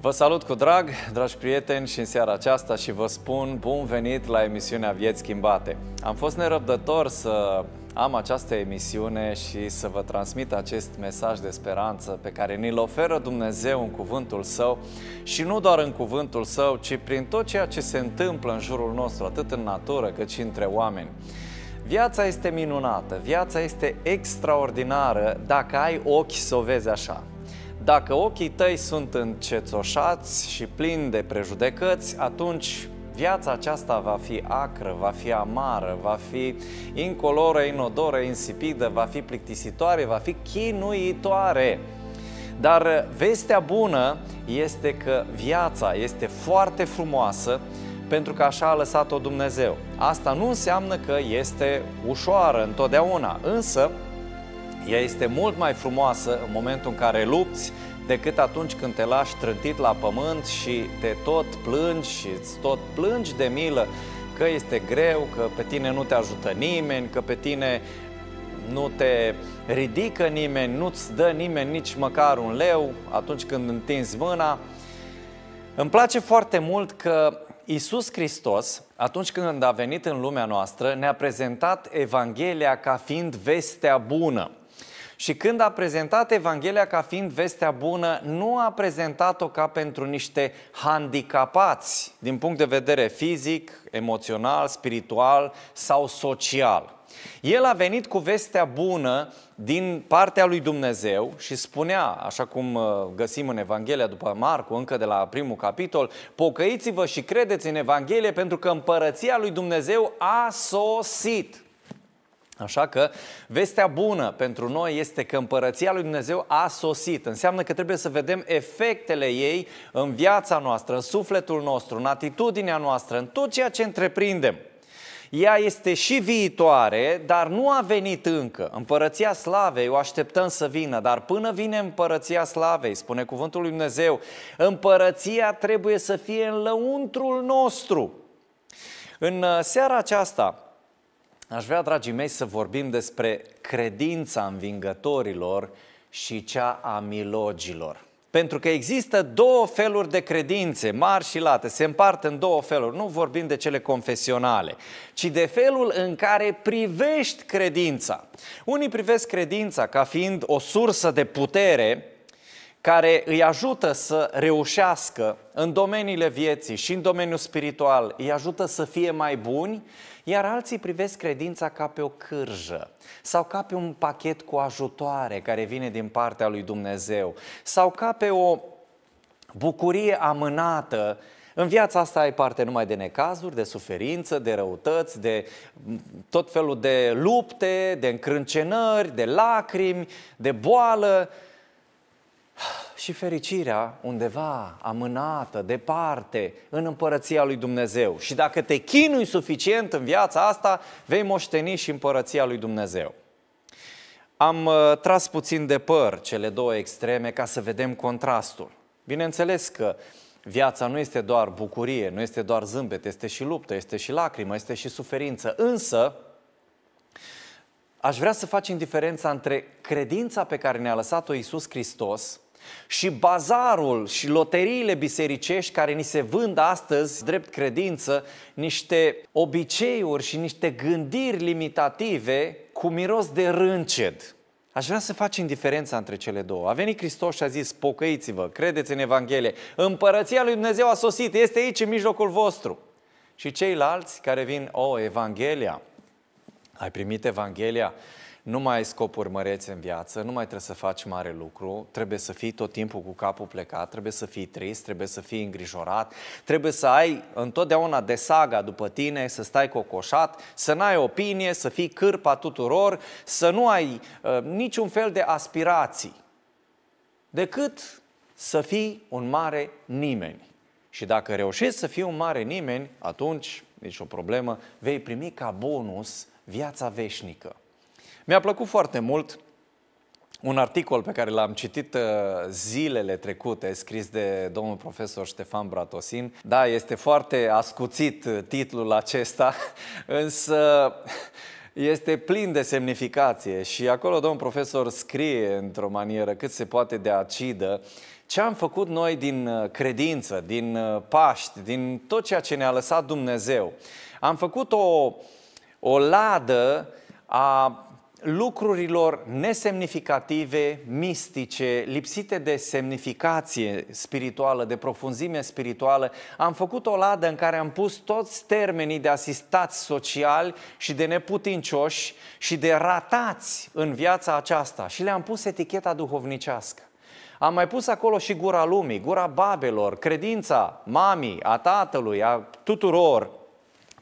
Vă salut cu drag, dragi prieteni, și în seara aceasta și vă spun bun venit la emisiunea Vieți Schimbate. Am fost nerăbdător să am această emisiune și să vă transmit acest mesaj de speranță pe care ni-l oferă Dumnezeu în cuvântul Său și nu doar în cuvântul Său, ci prin tot ceea ce se întâmplă în jurul nostru, atât în natură cât și între oameni. Viața este minunată, viața este extraordinară dacă ai ochi să o vezi așa. Dacă ochii tăi sunt încețoșați și plini de prejudecăți, atunci viața aceasta va fi acră, va fi amară, va fi incoloră, inodoră, insipidă, va fi plictisitoare, va fi chinuitoare. Dar vestea bună este că viața este foarte frumoasă pentru că așa a lăsat-o Dumnezeu. Asta nu înseamnă că este ușoară întotdeauna, însă ea este mult mai frumoasă în momentul în care lupți decât atunci când te lași trântit la pământ și te tot plângi și îți tot plângi de milă că este greu, că pe tine nu te ajută nimeni, că pe tine nu te ridică nimeni, nu-ți dă nimeni nici măcar un leu atunci când întinzi mâna. Îmi place foarte mult că Isus Hristos, atunci când a venit în lumea noastră, ne-a prezentat Evanghelia ca fiind vestea bună. Și când a prezentat Evanghelia ca fiind vestea bună, nu a prezentat-o ca pentru niște handicapați din punct de vedere fizic, emoțional, spiritual sau social. El a venit cu vestea bună din partea lui Dumnezeu și spunea, așa cum uh, găsim în Evanghelia după Marcu, încă de la primul capitol, pocăiți-vă și credeți în Evanghelie pentru că împărăția lui Dumnezeu a sosit. Așa că vestea bună pentru noi este că împărăția lui Dumnezeu a sosit. Înseamnă că trebuie să vedem efectele ei în viața noastră, în sufletul nostru, în atitudinea noastră, în tot ceea ce întreprindem. Ea este și viitoare, dar nu a venit încă. Împărăția slavei o așteptăm să vină, dar până vine împărăția slavei, spune cuvântul lui Dumnezeu, împărăția trebuie să fie în lăuntrul nostru. În uh, seara aceasta, Aș vrea, dragii mei, să vorbim despre credința învingătorilor și cea a milogilor. Pentru că există două feluri de credințe, mari și late, se împart în două feluri. Nu vorbim de cele confesionale, ci de felul în care privești credința. Unii privesc credința ca fiind o sursă de putere care îi ajută să reușească în domeniile vieții și în domeniul spiritual, îi ajută să fie mai buni iar alții privesc credința ca pe o cârjă sau ca pe un pachet cu ajutoare care vine din partea lui Dumnezeu sau ca pe o bucurie amânată în viața asta ai parte numai de necazuri, de suferință, de răutăți, de tot felul de lupte, de încrâncenări, de lacrimi, de boală și fericirea undeva amânată, departe, în împărăția lui Dumnezeu. Și dacă te chinui suficient în viața asta, vei moșteni și împărăția lui Dumnezeu. Am uh, tras puțin de păr cele două extreme ca să vedem contrastul. Bineînțeles că viața nu este doar bucurie, nu este doar zâmbet, este și luptă, este și lacrimă, este și suferință. Însă, aș vrea să facem diferența între credința pe care ne-a lăsat-o Iisus Hristos – și bazarul și loteriile bisericești care ni se vând astăzi, drept credință, niște obiceiuri și niște gândiri limitative cu miros de rânced. Aș vrea să facem diferența între cele două. A venit Hristos și a zis, pocăiți-vă, credeți în Evanghelie, împărăția lui Dumnezeu a sosit, este aici în mijlocul vostru. Și ceilalți care vin, o, Evanghelia, ai primit Evanghelia, nu mai ai scopuri mărețe în viață, nu mai trebuie să faci mare lucru, trebuie să fii tot timpul cu capul plecat, trebuie să fii trist, trebuie să fii îngrijorat, trebuie să ai întotdeauna de saga după tine, să stai cocoșat, să n-ai opinie, să fii cârpa tuturor, să nu ai uh, niciun fel de aspirații, decât să fii un mare nimeni. Și dacă reușești să fii un mare nimeni, atunci, o problemă, vei primi ca bonus viața veșnică. Mi-a plăcut foarte mult un articol pe care l-am citit uh, zilele trecute, scris de domnul profesor Ștefan Bratosin. Da, este foarte ascuțit uh, titlul acesta, însă este plin de semnificație și acolo domnul profesor scrie într-o manieră cât se poate de acidă ce am făcut noi din uh, credință, din Paști, din tot ceea ce ne-a lăsat Dumnezeu. Am făcut o, o ladă a lucrurilor nesemnificative, mistice, lipsite de semnificație spirituală, de profunzime spirituală, am făcut o ladă în care am pus toți termenii de asistați sociali și de neputincioși și de ratați în viața aceasta și le-am pus eticheta duhovnicească. Am mai pus acolo și gura lumii, gura babelor, credința mamii, a tatălui, a tuturor,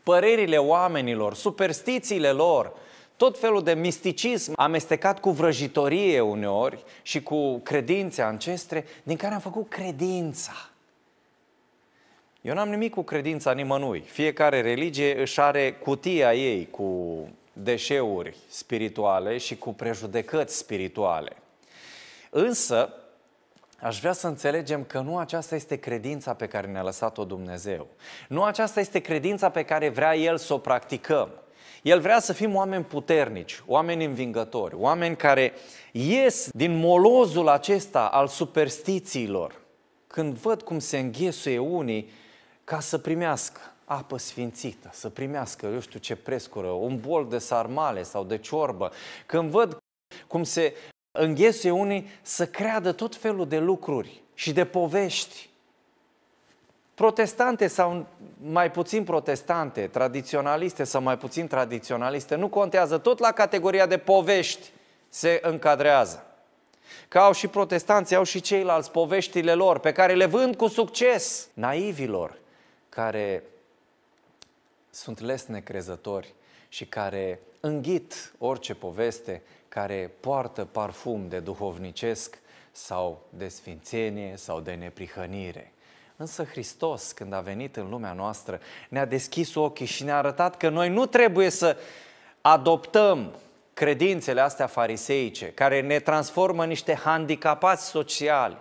părerile oamenilor, superstițiile lor – tot felul de misticism amestecat cu vrăjitorie uneori și cu credințe ancestre, din care am făcut credința. Eu n-am nimic cu credința nimănui. Fiecare religie își are cutia ei cu deșeuri spirituale și cu prejudecăți spirituale. Însă, Aș vrea să înțelegem că nu aceasta este credința pe care ne-a lăsat-o Dumnezeu. Nu aceasta este credința pe care vrea El să o practicăm. El vrea să fim oameni puternici, oameni învingători, oameni care ies din molozul acesta al superstițiilor, când văd cum se înghesuie unii ca să primească apă sfințită, să primească, eu știu ce prescură, un bol de sarmale sau de ciorbă, când văd cum se înghesuie unii să creadă tot felul de lucruri și de povești protestante sau mai puțin protestante, tradiționaliste sau mai puțin tradiționaliste, nu contează, tot la categoria de povești se încadrează. Că au și protestanții, au și ceilalți poveștile lor, pe care le vând cu succes naivilor, care sunt lesne și care înghit orice poveste care poartă parfum de duhovnicesc sau de sfințenie sau de neprihănire. Însă Hristos, când a venit în lumea noastră, ne-a deschis ochii și ne-a arătat că noi nu trebuie să adoptăm credințele astea fariseice, care ne transformă în niște handicapați sociali,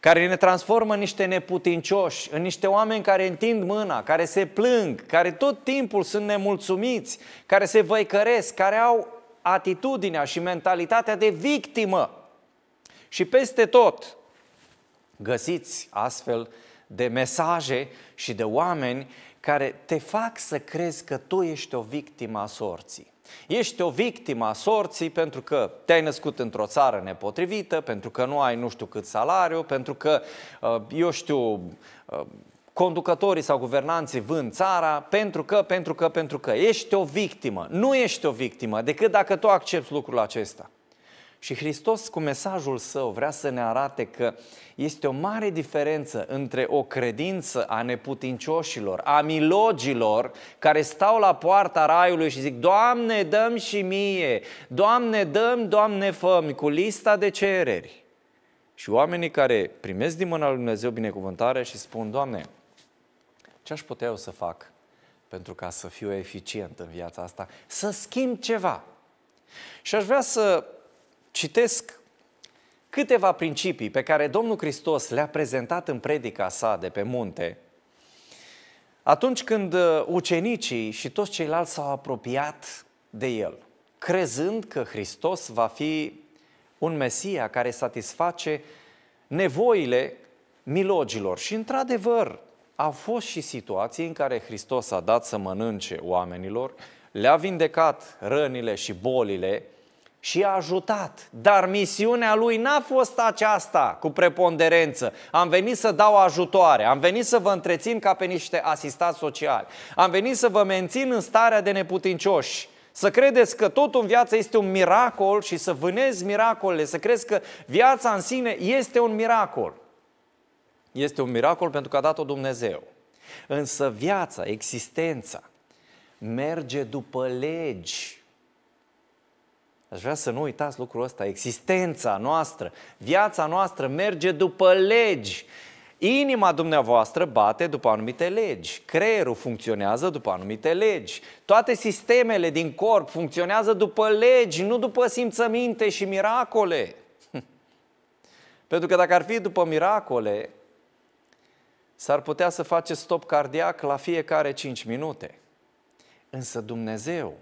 care ne transformă în niște neputincioși, în niște oameni care întind mâna, care se plâng, care tot timpul sunt nemulțumiți, care se văicăresc, care au atitudinea și mentalitatea de victimă. Și peste tot găsiți astfel de mesaje și de oameni care te fac să crezi că tu ești o victimă a sorții. Ești o victimă a sorții pentru că te-ai născut într-o țară nepotrivită, pentru că nu ai nu știu cât salariu, pentru că, uh, eu știu, uh, conducătorii sau guvernanții vând țara, pentru că, pentru că, pentru că. Ești o victimă. Nu ești o victimă decât dacă tu accepti lucrul acesta. Și Hristos cu mesajul său vrea să ne arate că este o mare diferență între o credință a neputincioșilor, a milogilor care stau la poarta raiului și zic Doamne, dăm și mie, Doamne, dăm, Doamne, făm cu lista de cereri. Și oamenii care primesc din mâna lui Dumnezeu binecuvântare și spun, Doamne, ce aș putea eu să fac pentru ca să fiu eficient în viața asta, să schimb ceva. Și aș vrea să Citesc câteva principii pe care Domnul Hristos le-a prezentat în predica sa de pe munte. Atunci când uh, ucenicii și toți ceilalți s-au apropiat de el, crezând că Hristos va fi un Mesia care satisface nevoile milogilor. Și într-adevăr, au fost și situații în care Hristos a dat să mănânce oamenilor, le-a vindecat rănile și bolile, și a ajutat. Dar misiunea lui n-a fost aceasta cu preponderență. Am venit să dau ajutoare, am venit să vă întrețin ca pe niște asistați sociali, am venit să vă mențin în starea de neputincioși. Să credeți că totul în viață este un miracol și să vânezi miracolele, să crezi că viața în sine este un miracol. Este un miracol pentru că a dat-o Dumnezeu. Însă viața, existența, merge după legi Aș vrea să nu uitați lucrul ăsta. Existența noastră, viața noastră merge după legi. Inima dumneavoastră bate după anumite legi, creierul funcționează după anumite legi, toate sistemele din corp funcționează după legi, nu după simțăminte și miracole. Pentru că dacă ar fi după miracole, s-ar putea să face stop cardiac la fiecare 5 minute. Însă Dumnezeu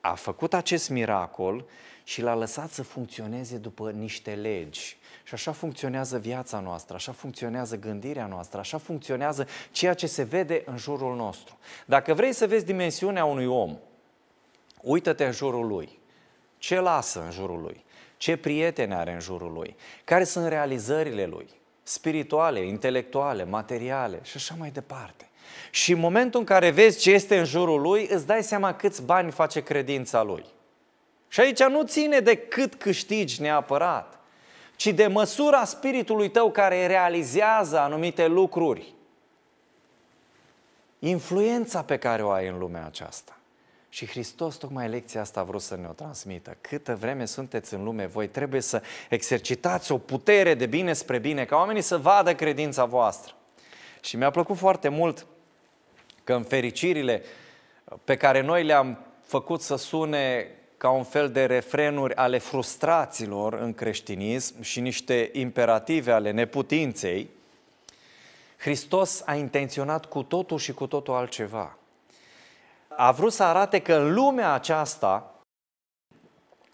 a făcut acest miracol și l-a lăsat să funcționeze după niște legi. Și așa funcționează viața noastră, așa funcționează gândirea noastră, așa funcționează ceea ce se vede în jurul nostru. Dacă vrei să vezi dimensiunea unui om, uită-te în jurul lui. Ce lasă în jurul lui? Ce prieteni are în jurul lui? Care sunt realizările lui? Spirituale, intelectuale, materiale și așa mai departe. Și în momentul în care vezi ce este în jurul lui, îți dai seama câți bani face credința lui. Și aici nu ține de cât câștigi neapărat, ci de măsura spiritului tău care realizează anumite lucruri. Influența pe care o ai în lumea aceasta. Și Hristos tocmai lecția asta a vrut să ne-o transmită. Câtă vreme sunteți în lume, voi trebuie să exercitați o putere de bine spre bine, ca oamenii să vadă credința voastră. Și mi-a plăcut foarte mult că în fericirile pe care noi le-am făcut să sune ca un fel de refrenuri ale frustraților în creștinism și niște imperative ale neputinței, Hristos a intenționat cu totul și cu totul altceva. A vrut să arate că în lumea aceasta,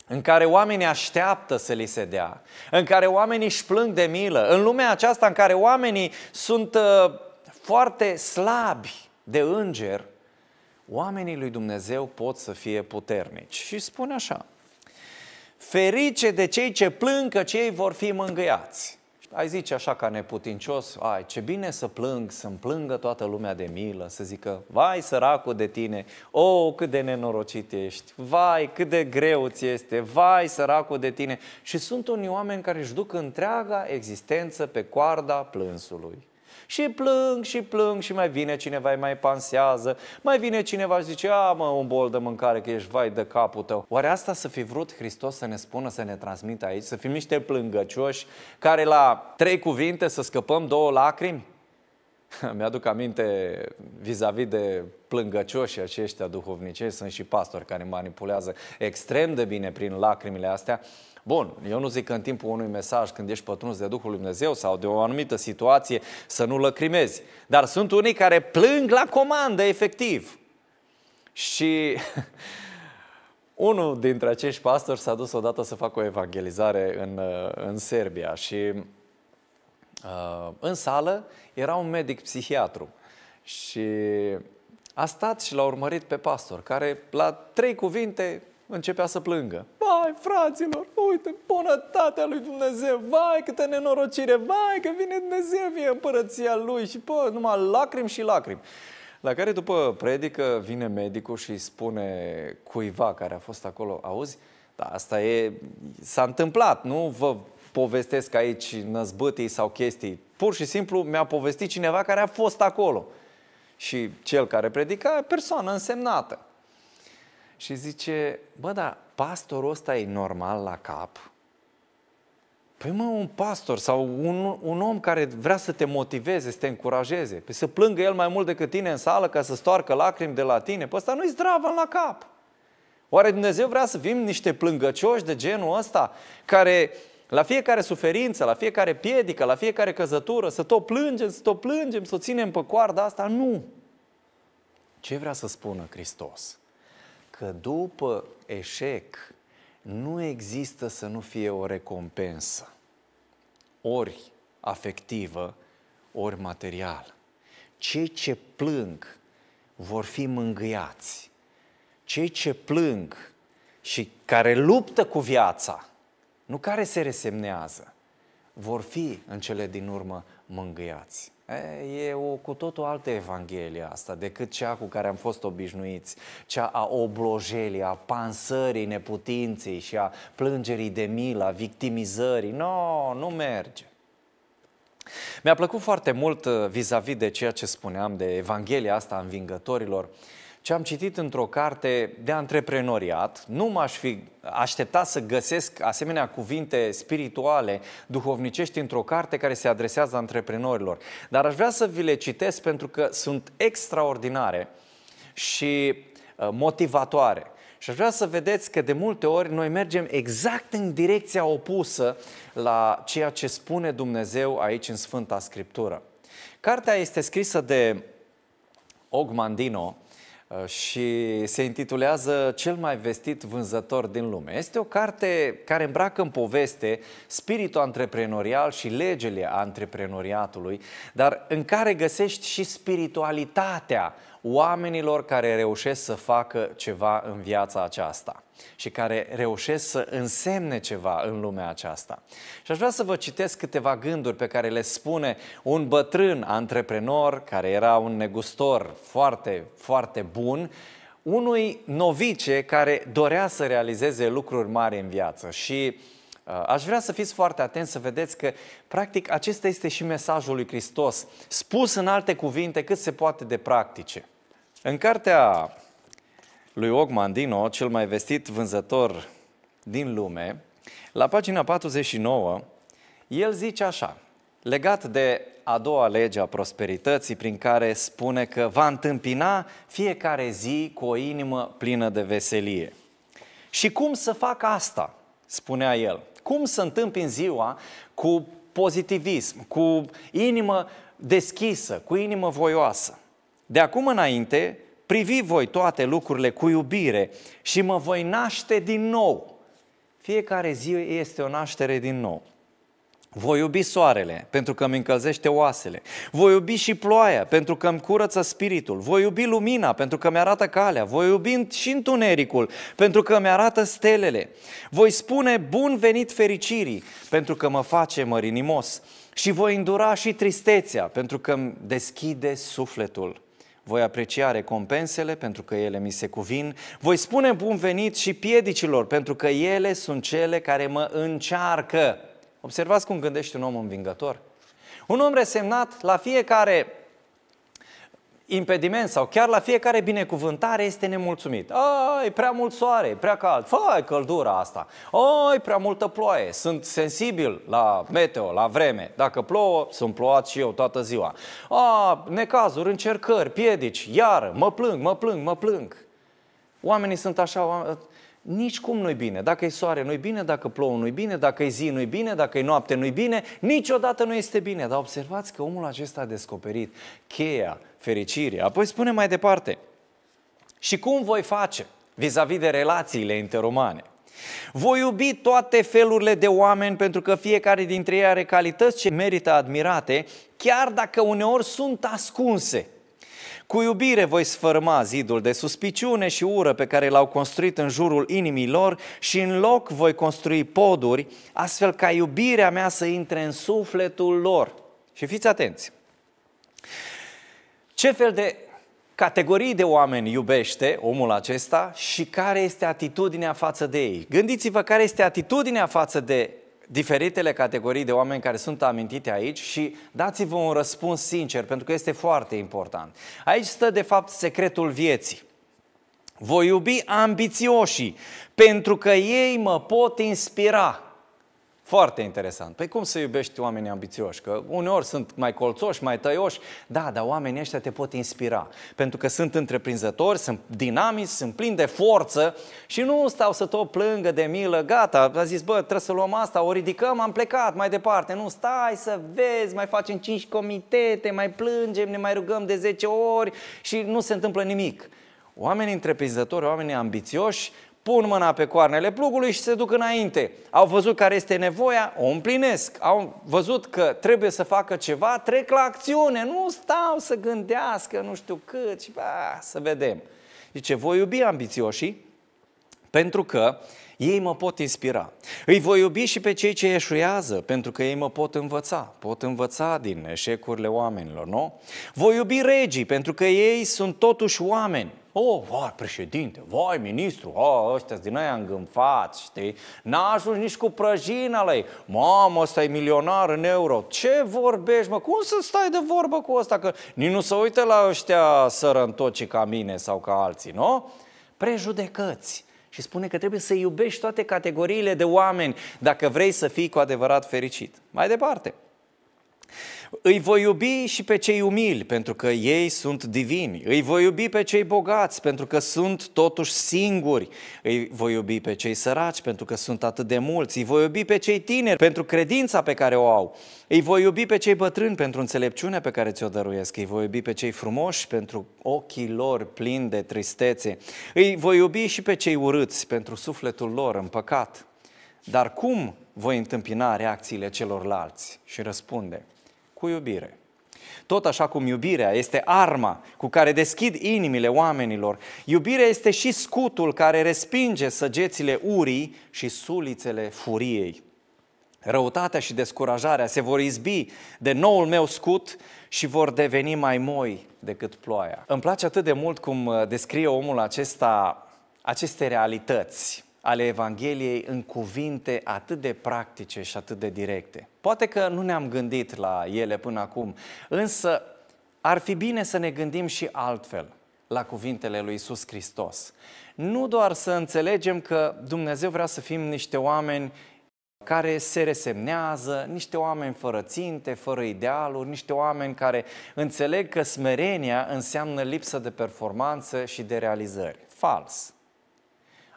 în care oamenii așteaptă să li se dea, în care oamenii își plâng de milă, în lumea aceasta în care oamenii sunt uh, foarte slabi, de înger, oamenii lui Dumnezeu pot să fie puternici. Și spune așa, ferice de cei ce plâng că cei vor fi mângâiați. Ai zice așa ca neputincios, ai, ce bine să plâng, să-mi plângă toată lumea de milă, să zică, vai săracul de tine, o, oh, cât de nenorocit ești, vai, cât de greu ți este, vai săracul de tine. Și sunt unii oameni care își duc întreaga existență pe coarda plânsului. Și plâng și plâng și mai vine cineva, mai pansează, mai vine cineva și zice, a mă, un bol de mâncare că ești vai de capul tău. Oare asta să fi vrut Hristos să ne spună, să ne transmită aici, să fim niște plângăcioși care la trei cuvinte să scăpăm două lacrimi? Mi-aduc aminte vis-a-vis de plângăcioșii aceștia duhovnicei, sunt și pastori care manipulează extrem de bine prin lacrimile astea Bun, eu nu zic că în timpul unui mesaj, când ești pătruns de Duhul Lui Dumnezeu sau de o anumită situație, să nu lăcrimezi. Dar sunt unii care plâng la comandă, efectiv. Și unul dintre acești pastori s-a dus odată să facă o evangelizare în, uh, în Serbia și uh, în sală era un medic psihiatru și a stat și l-a urmărit pe pastor, care la trei cuvinte începea să plângă. Vai, fraților, uite, bunătatea lui Dumnezeu, vai, câtă nenorocire, vai, că vine Dumnezeu, vine împărăția lui și, bă, numai lacrimi și lacrimi. La care după predică vine medicul și spune cuiva care a fost acolo, auzi, da, asta e, s-a întâmplat, nu vă povestesc aici năzbâtii sau chestii. Pur și simplu mi-a povestit cineva care a fost acolo. Și cel care predica, persoană însemnată și zice, bă, da, pastorul ăsta e normal la cap? Păi mă, un pastor sau un, un om care vrea să te motiveze, să te încurajeze, păi să plângă el mai mult decât tine în sală ca să stoarcă lacrimi de la tine, păi ăsta nu-i zdravă la cap. Oare Dumnezeu vrea să fim niște plângăcioși de genul ăsta care la fiecare suferință, la fiecare piedică, la fiecare căzătură, să tot plângem, să tot plângem, să o ținem pe coarda asta? Nu! Ce vrea să spună Hristos? că după eșec nu există să nu fie o recompensă, ori afectivă, ori materială. Cei ce plâng vor fi mângâiați. Cei ce plâng și care luptă cu viața, nu care se resemnează, vor fi în cele din urmă mângâiați. E o cu totul altă evanghelie asta decât cea cu care am fost obișnuiți, cea a oblojelii, a pansării neputinței și a plângerii de milă, a victimizării. Nu, no, nu merge. Mi-a plăcut foarte mult uh, vis-a-vis de ceea ce spuneam de Evanghelia asta a învingătorilor. Uh, ce am citit într-o carte de antreprenoriat. Nu m-aș fi așteptat să găsesc asemenea cuvinte spirituale, duhovnicești într-o carte care se adresează antreprenorilor. Dar aș vrea să vi le citesc pentru că sunt extraordinare și uh, motivatoare. Și aș vrea să vedeți că de multe ori noi mergem exact în direcția opusă la ceea ce spune Dumnezeu aici în Sfânta Scriptură. Cartea este scrisă de Ogmandino, Uh, și se intitulează Cel mai vestit vânzător din lume. Este o carte care îmbracă în poveste spiritul antreprenorial și legele antreprenoriatului, dar în care găsești și spiritualitatea oamenilor care reușesc să facă ceva în viața aceasta și care reușesc să însemne ceva în lumea aceasta. Și aș vrea să vă citesc câteva gânduri pe care le spune un bătrân antreprenor care era un negustor foarte, foarte bun unui novice care dorea să realizeze lucruri mari în viață și uh, Aș vrea să fiți foarte atenți să vedeți că, practic, acesta este și mesajul lui Hristos, spus în alte cuvinte cât se poate de practice. În cartea lui Og Mandino, cel mai vestit vânzător din lume, la pagina 49, el zice așa, legat de a doua lege a prosperității, prin care spune că va întâmpina fiecare zi cu o inimă plină de veselie. Și cum să fac asta? Spunea el. Cum să întâmpin ziua cu pozitivism, cu inimă deschisă, cu inimă voioasă? De acum înainte, privi voi toate lucrurile cu iubire și mă voi naște din nou. Fiecare zi este o naștere din nou. Voi iubi soarele, pentru că îmi încălzește oasele. Voi iubi și ploaia, pentru că îmi curăță spiritul. Voi iubi lumina, pentru că mi-arată calea. Voi iubi și întunericul, pentru că mi-arată stelele. Voi spune bun venit fericirii, pentru că mă face mărinimos. Și voi îndura și tristețea, pentru că îmi deschide sufletul voi aprecia recompensele pentru că ele mi se cuvin, voi spune bun venit și piedicilor pentru că ele sunt cele care mă încearcă. Observați cum gândește un om învingător. Un om resemnat la fiecare impediment sau chiar la fiecare binecuvântare este nemulțumit. Ai, prea mult soare, e prea cald, fai căldura asta. Ai, prea multă ploaie, sunt sensibil la meteo, la vreme. Dacă plouă, sunt plouat și eu toată ziua. A, necazuri, încercări, piedici, iară, mă plâng, mă plâng, mă plâng. Oamenii sunt așa, oamenii nici cum nu-i bine. Dacă e soare, nu-i bine, dacă plouă, nu-i bine, dacă e zi, nu-i bine, dacă e noapte, nu-i bine, niciodată nu este bine. Dar observați că omul acesta a descoperit cheia fericirii. Apoi spune mai departe, și cum voi face vis-a-vis de relațiile interumane? Voi iubi toate felurile de oameni pentru că fiecare dintre ei are calități ce merită admirate, chiar dacă uneori sunt ascunse – cu iubire voi sfârma zidul de suspiciune și ură pe care l-au construit în jurul inimii lor și în loc voi construi poduri, astfel ca iubirea mea să intre în sufletul lor. Și fiți atenți! Ce fel de categorii de oameni iubește omul acesta și care este atitudinea față de ei? Gândiți-vă care este atitudinea față de diferitele categorii de oameni care sunt amintite aici și dați-vă un răspuns sincer, pentru că este foarte important. Aici stă, de fapt, secretul vieții. Voi iubi ambițioșii, pentru că ei mă pot inspira. Foarte interesant. Păi cum să iubești oamenii ambițioși? Că uneori sunt mai colțoși, mai tăioși. Da, dar oamenii ăștia te pot inspira. Pentru că sunt întreprinzători, sunt dinamici, sunt plini de forță și nu stau să tot plângă de milă. Gata, a zis, bă, trebuie să luăm asta, o ridicăm, am plecat mai departe. Nu, stai să vezi, mai facem cinci comitete, mai plângem, ne mai rugăm de 10 ori și nu se întâmplă nimic. Oamenii întreprinzători, oamenii ambițioși pun mâna pe coarnele plugului și se duc înainte. Au văzut care este nevoia, o împlinesc. Au văzut că trebuie să facă ceva, trec la acțiune, nu stau să gândească nu știu cât și bă, să vedem. Zice, voi iubi ambițioșii pentru că ei mă pot inspira. Îi voi iubi și pe cei ce eșuează, pentru că ei mă pot învăța. Pot învăța din eșecurile oamenilor, nu? Voi iubi regii, pentru că ei sunt totuși oameni oh, vai președinte, vai ministru, oh, ăștia din aia îngânfați, știi? N-a ajuns nici cu prăjina la ei. Mamă, ăsta e milionar în euro. Ce vorbești, mă? Cum să stai de vorbă cu ăsta? Că nici nu se uită la ăștia sărăntocii ca mine sau ca alții, nu? Prejudecăți. Și spune că trebuie să iubești toate categoriile de oameni dacă vrei să fii cu adevărat fericit. Mai departe, îi voi iubi și pe cei umili, pentru că ei sunt divini. Îi voi iubi pe cei bogați, pentru că sunt totuși singuri. Îi voi iubi pe cei săraci, pentru că sunt atât de mulți. Îi voi iubi pe cei tineri, pentru credința pe care o au. Îi voi iubi pe cei bătrâni, pentru înțelepciunea pe care ți-o dăruiesc. Îi voi iubi pe cei frumoși, pentru ochii lor plini de tristețe. Îi voi iubi și pe cei urâți, pentru sufletul lor în păcat. Dar cum voi întâmpina reacțiile celorlalți? Și răspunde – cu iubire. Tot așa cum iubirea este arma cu care deschid inimile oamenilor, iubirea este și scutul care respinge săgețile urii și sulițele furiei. Răutatea și descurajarea se vor izbi de noul meu scut și vor deveni mai moi decât ploaia. Îmi place atât de mult cum uh, descrie omul acesta aceste realități ale Evangheliei în cuvinte atât de practice și atât de directe. Poate că nu ne-am gândit la ele până acum, însă ar fi bine să ne gândim și altfel la cuvintele lui Isus Hristos. Nu doar să înțelegem că Dumnezeu vrea să fim niște oameni care se resemnează, niște oameni fără ținte, fără idealuri, niște oameni care înțeleg că smerenia înseamnă lipsă de performanță și de realizări. Fals.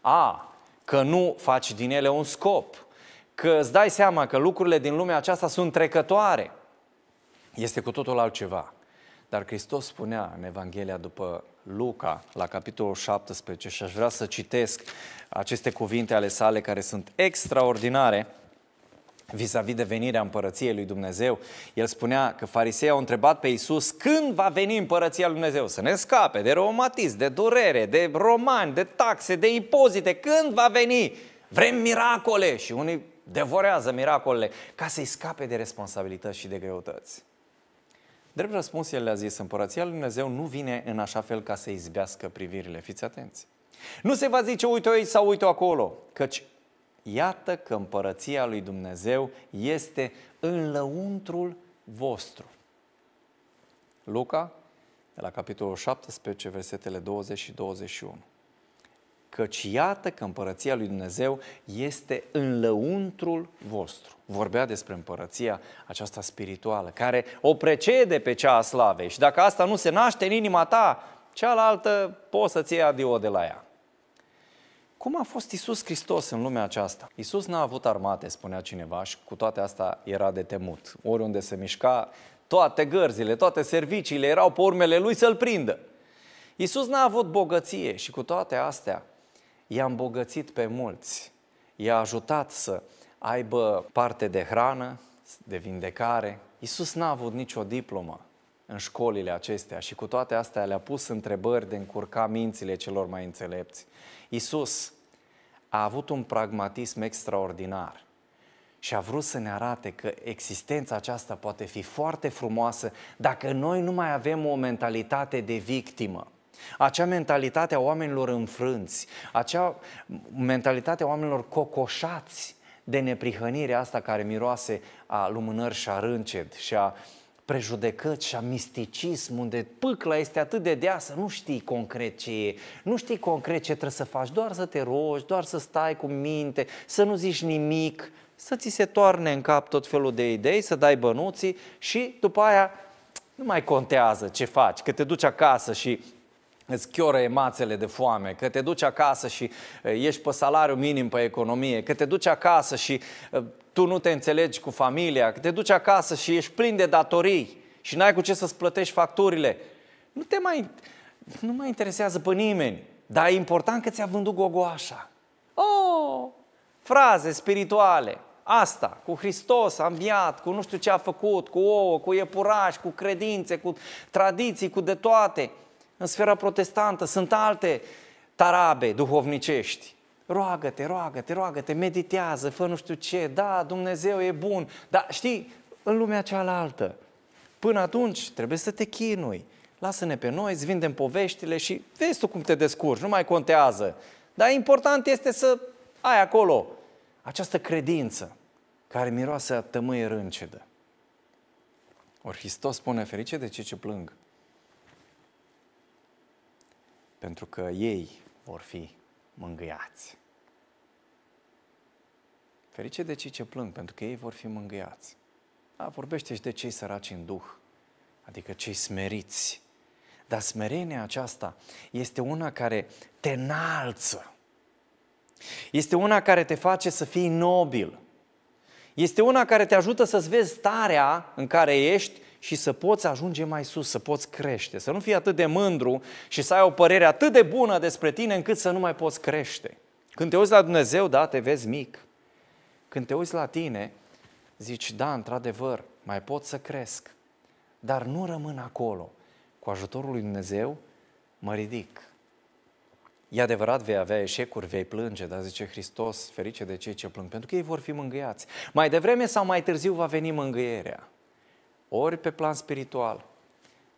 A, că nu faci din ele un scop, că îți dai seama că lucrurile din lumea aceasta sunt trecătoare. Este cu totul altceva. Dar Hristos spunea în Evanghelia după Luca, la capitolul 17, și aș vrea să citesc aceste cuvinte ale sale care sunt extraordinare vis-a-vis de venirea împărăției lui Dumnezeu. El spunea că farisei au întrebat pe Iisus când va veni împărăția lui Dumnezeu, să ne scape de romatism, de durere, de romani, de taxe, de impozite, când va veni? Vrem miracole! Și unii devorează miracolele ca să-i scape de responsabilități și de greutăți. Drept răspuns, el le-a zis, împărăția lui Dumnezeu nu vine în așa fel ca să izbească privirile. Fiți atenți! Nu se va zice, uite aici sau uite acolo, căci iată că împărăția lui Dumnezeu este în lăuntrul vostru. Luca, de la capitolul 17, versetele 20 și 21 căci iată că împărăția lui Dumnezeu este în lăuntrul vostru. Vorbea despre împărăția aceasta spirituală, care o precede pe cea a slavei și dacă asta nu se naște în inima ta, cealaltă poți să-ți iei adio de la ea. Cum a fost Isus Hristos în lumea aceasta? Isus n-a avut armate, spunea cineva, și cu toate asta era de temut. Oriunde se mișca, toate gărzile, toate serviciile erau pe urmele lui să-l prindă. Isus n-a avut bogăție și cu toate astea i-a îmbogățit pe mulți, i-a ajutat să aibă parte de hrană, de vindecare. Iisus n-a avut nicio diplomă în școlile acestea și cu toate astea le-a pus întrebări de încurca mințile celor mai înțelepți. Iisus a avut un pragmatism extraordinar și a vrut să ne arate că existența aceasta poate fi foarte frumoasă dacă noi nu mai avem o mentalitate de victimă acea mentalitate a oamenilor înfrânți, acea mentalitate a oamenilor cocoșați de neprihănirea asta care miroase a lumânări și a rânced și a prejudecăți și a misticism, unde pâcla este atât de deasă, nu știi concret ce e, nu știi concret ce trebuie să faci, doar să te rogi, doar să stai cu minte, să nu zici nimic, să ți se toarne în cap tot felul de idei, să dai bănuții și după aia nu mai contează ce faci, că te duci acasă și îți chioră emațele de foame, că te duci acasă și eh, ești pe salariu minim pe economie, că te duci acasă și eh, tu nu te înțelegi cu familia, că te duci acasă și ești plin de datorii și n-ai cu ce să-ți plătești facturile. Nu te mai, nu mai interesează pe nimeni, dar e important că ți-a vândut gogoașa. Oh, fraze spirituale, asta, cu Hristos a înviat, cu nu știu ce a făcut, cu ouă, cu iepuraș, cu credințe, cu tradiții, cu de toate – în sfera protestantă, sunt alte tarabe duhovnicești. Roagă-te, roagă-te, roagă-te, meditează, fă nu știu ce, da, Dumnezeu e bun, dar știi, în lumea cealaltă. Până atunci trebuie să te chinui. Lasă-ne pe noi, îți vindem poveștile și vezi tu cum te descurci, nu mai contează. Dar important este să ai acolo această credință care miroase a tămâie râncedă. Ori Hristos spune, ferice de cei ce plâng, pentru că ei vor fi mângâiați. Ferice de cei ce plâng, pentru că ei vor fi mângâiați. A, vorbește și de cei săraci în duh, adică cei smeriți. Dar smerenia aceasta este una care te înalță. Este una care te face să fii nobil. Este una care te ajută să-ți vezi starea în care ești și să poți ajunge mai sus, să poți crește, să nu fii atât de mândru și să ai o părere atât de bună despre tine încât să nu mai poți crește. Când te uiți la Dumnezeu, da, te vezi mic. Când te uiți la tine, zici, da, într-adevăr, mai pot să cresc, dar nu rămân acolo. Cu ajutorul lui Dumnezeu mă ridic. E adevărat, vei avea eșecuri, vei plânge, dar zice Hristos, ferice de cei ce plâng, pentru că ei vor fi mângâiați. Mai devreme sau mai târziu va veni mângâierea ori pe plan spiritual,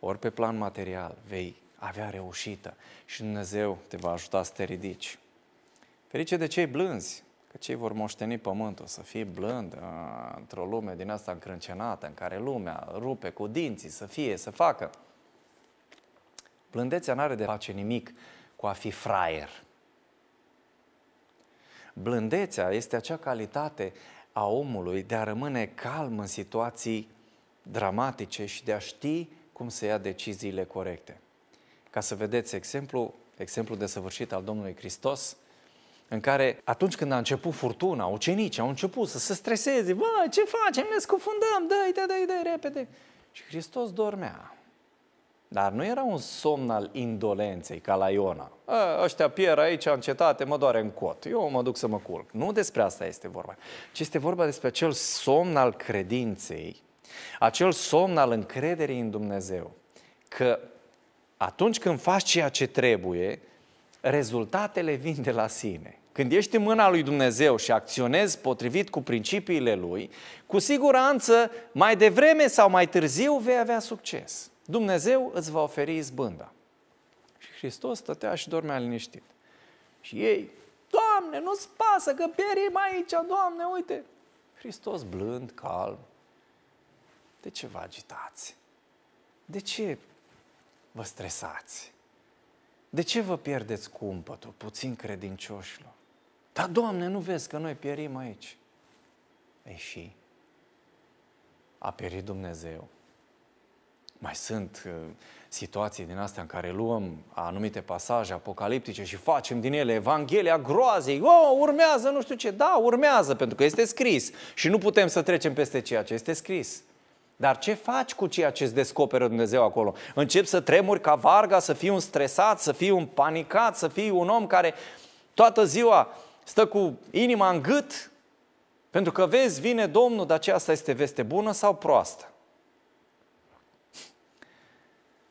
ori pe plan material, vei avea reușită și Dumnezeu te va ajuta să te ridici. Ferice de cei blânzi, că cei vor moșteni pământul, să fie blând într-o lume din asta încrâncenată, în care lumea rupe cu dinții, să fie, să facă. Blândețea nu are de face nimic cu a fi fraier. Blândețea este acea calitate a omului de a rămâne calm în situații dramatice și de a ști cum să ia deciziile corecte. Ca să vedeți exemplu, exemplul de săvârșit al Domnului Hristos, în care atunci când a început furtuna, ucenicii au început să se streseze, bă, ce facem, ne scufundăm, dă-i, dă-i, dă-i, dă repede. Și Hristos dormea. Dar nu era un somn al indolenței, ca la Iona. A, ăștia pier aici în cetate, mă doare în cot, eu mă duc să mă culc. Nu despre asta este vorba, ci este vorba despre acel somn al credinței acel somn al încrederii în Dumnezeu. Că atunci când faci ceea ce trebuie, rezultatele vin de la sine. Când ești în mâna lui Dumnezeu și acționezi potrivit cu principiile lui, cu siguranță, mai devreme sau mai târziu vei avea succes. Dumnezeu îți va oferi izbânda. Și Hristos stătea și dormea liniștit. Și ei, Doamne, nu-ți pasă că pierim aici, Doamne, uite. Hristos blând, calm, de ce vă agitați? De ce vă stresați? De ce vă pierdeți cumpătul, puțin credincioșilor? Dar, Doamne, nu vezi că noi pierim aici? Ei și a pierit Dumnezeu. Mai sunt uh, situații din astea în care luăm anumite pasaje apocaliptice și facem din ele Evanghelia groazei. Oh, urmează nu știu ce. Da, urmează, pentru că este scris. Și nu putem să trecem peste ceea ce este scris. Dar ce faci cu ceea ce îți descoperă Dumnezeu acolo? Încep să tremuri ca varga, să fii un stresat, să fii un panicat, să fii un om care toată ziua stă cu inima în gât, pentru că vezi, vine Domnul, dar aceasta este veste bună sau proastă?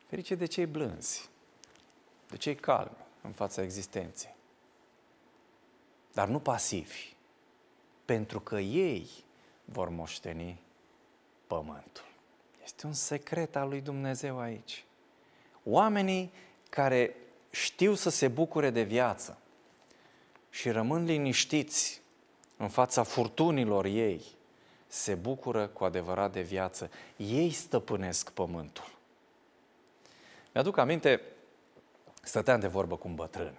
Ferice de cei blânzi, de cei calmi în fața existenței, dar nu pasivi, pentru că ei vor moșteni pământul. Este un secret al lui Dumnezeu aici. Oamenii care știu să se bucure de viață și rămân liniștiți în fața furtunilor ei, se bucură cu adevărat de viață. Ei stăpânesc pământul. Mi-aduc aminte, stăteam de vorbă cu un bătrân.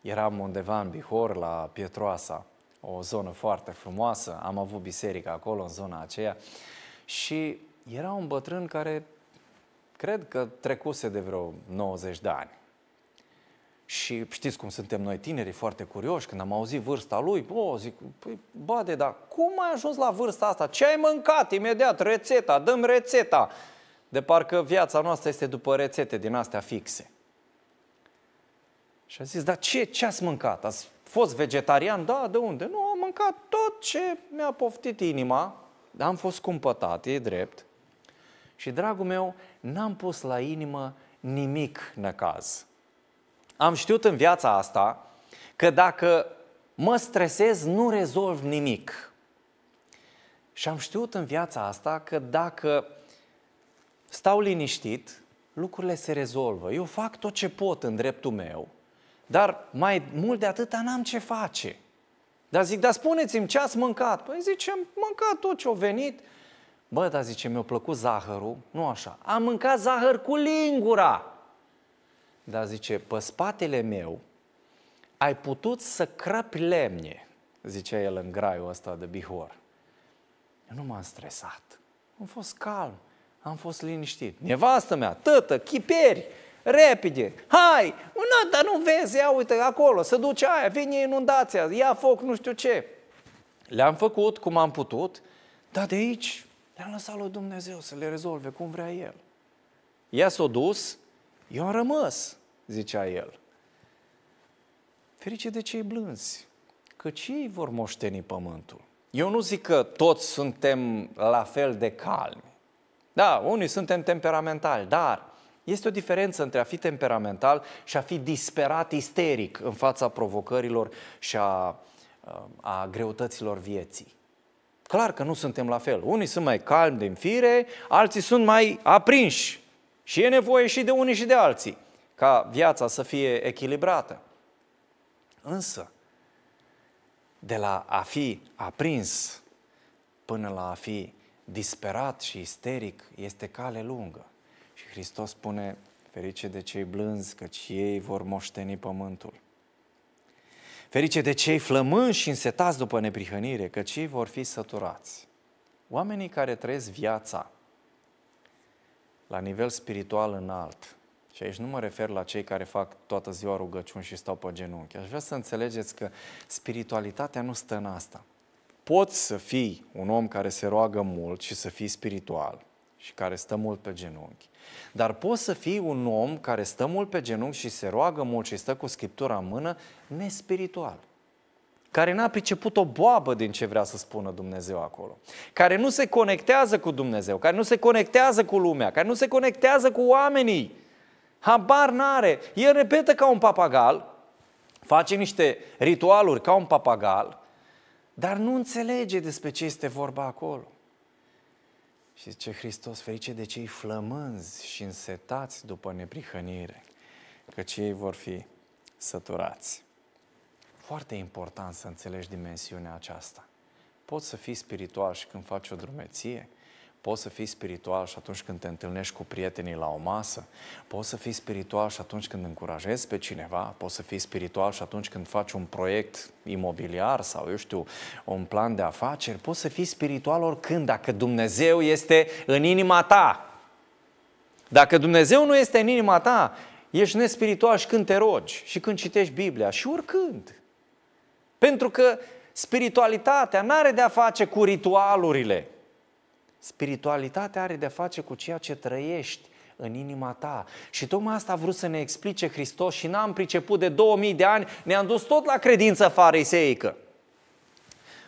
Eram undeva în Bihor, la Pietroasa, o zonă foarte frumoasă, am avut biserică acolo, în zona aceea, și era un bătrân care cred că trecuse de vreo 90 de ani. Și știți cum suntem noi tineri, foarte curioși, când am auzit vârsta lui, o, zic, păi, bade, dar cum ai ajuns la vârsta asta? Ce ai mâncat imediat? Rețeta, dăm rețeta! De parcă viața noastră este după rețete din astea fixe. Și a zis, dar ce, ce ați mâncat? Ați fost vegetarian? Da, de unde? Nu, am mâncat tot ce mi-a poftit inima, dar am fost cumpătat, e drept. Și, dragul meu, n-am pus la inimă nimic năcaz. Am știut în viața asta că dacă mă stresez, nu rezolv nimic. Și am știut în viața asta că dacă stau liniștit, lucrurile se rezolvă. Eu fac tot ce pot în dreptul meu, dar mai mult de atâta n-am ce face. Dar zic, dar spuneți-mi ce ați mâncat? Păi zice, am mâncat tot ce a venit. Bă, dar zice, mi-a plăcut zahărul, nu așa. Am mâncat zahăr cu lingura. Dar zice, pe spatele meu ai putut să crăpi lemne, zicea el în graiul ăsta de bihor. Eu nu m-am stresat. Am fost calm, am fost liniștit. Nevastă mea, tătă, chiperi, repede, hai, una, dar nu vezi, ia uite, acolo, se duce aia, vine inundația, ia foc, nu știu ce. Le-am făcut cum am putut, dar de aici le-am lăsat lui Dumnezeu să le rezolve cum vrea El. Ea s-a dus, eu am rămas, zicea el. Ferice de cei blânzi, că cei vor moșteni pământul. Eu nu zic că toți suntem la fel de calmi. Da, unii suntem temperamentali, dar este o diferență între a fi temperamental și a fi disperat, isteric în fața provocărilor și a, a greutăților vieții. Clar că nu suntem la fel. Unii sunt mai calmi din fire, alții sunt mai aprinși. Și e nevoie și de unii și de alții ca viața să fie echilibrată. Însă, de la a fi aprins până la a fi disperat și isteric este cale lungă. Hristos spune, ferice de cei blânzi, căci ei vor moșteni pământul. Ferice de cei flămânzi și însetați după neprihănire, căci ei vor fi săturați. Oamenii care trăiesc viața la nivel spiritual înalt, și aici nu mă refer la cei care fac toată ziua rugăciuni și stau pe genunchi. Aș vrea să înțelegeți că spiritualitatea nu stă în asta. Poți să fii un om care se roagă mult și să fii spiritual și care stă mult pe genunchi. Dar poți să fii un om care stă mult pe genunchi și se roagă mult și stă cu scriptura în mână, nespiritual care n-a priceput o boabă din ce vrea să spună Dumnezeu acolo, care nu se conectează cu Dumnezeu, care nu se conectează cu lumea, care nu se conectează cu oamenii. Habar n-are. El repetă ca un papagal, face niște ritualuri ca un papagal, dar nu înțelege despre ce este vorba acolo. Și zice Hristos, ferice de cei flămânzi și însetați după neprihănire, că cei vor fi săturați. Foarte important să înțelegi dimensiunea aceasta. Poți să fii spiritual și când faci o drumeție, Poți să fii spiritual și atunci când te întâlnești cu prietenii la o masă, poți să fii spiritual și atunci când încurajezi pe cineva, poți să fii spiritual și atunci când faci un proiect imobiliar sau, eu știu, un plan de afaceri, poți să fii spiritual oricând, dacă Dumnezeu este în inima ta. Dacă Dumnezeu nu este în inima ta, ești nespiritual și când te rogi, și când citești Biblia, și oricând. Pentru că spiritualitatea nu are de a face cu ritualurile. Spiritualitatea are de face cu ceea ce trăiești în inima ta. Și tocmai asta a vrut să ne explice Hristos și n-am priceput de 2000 de ani, ne-am dus tot la credință fariseică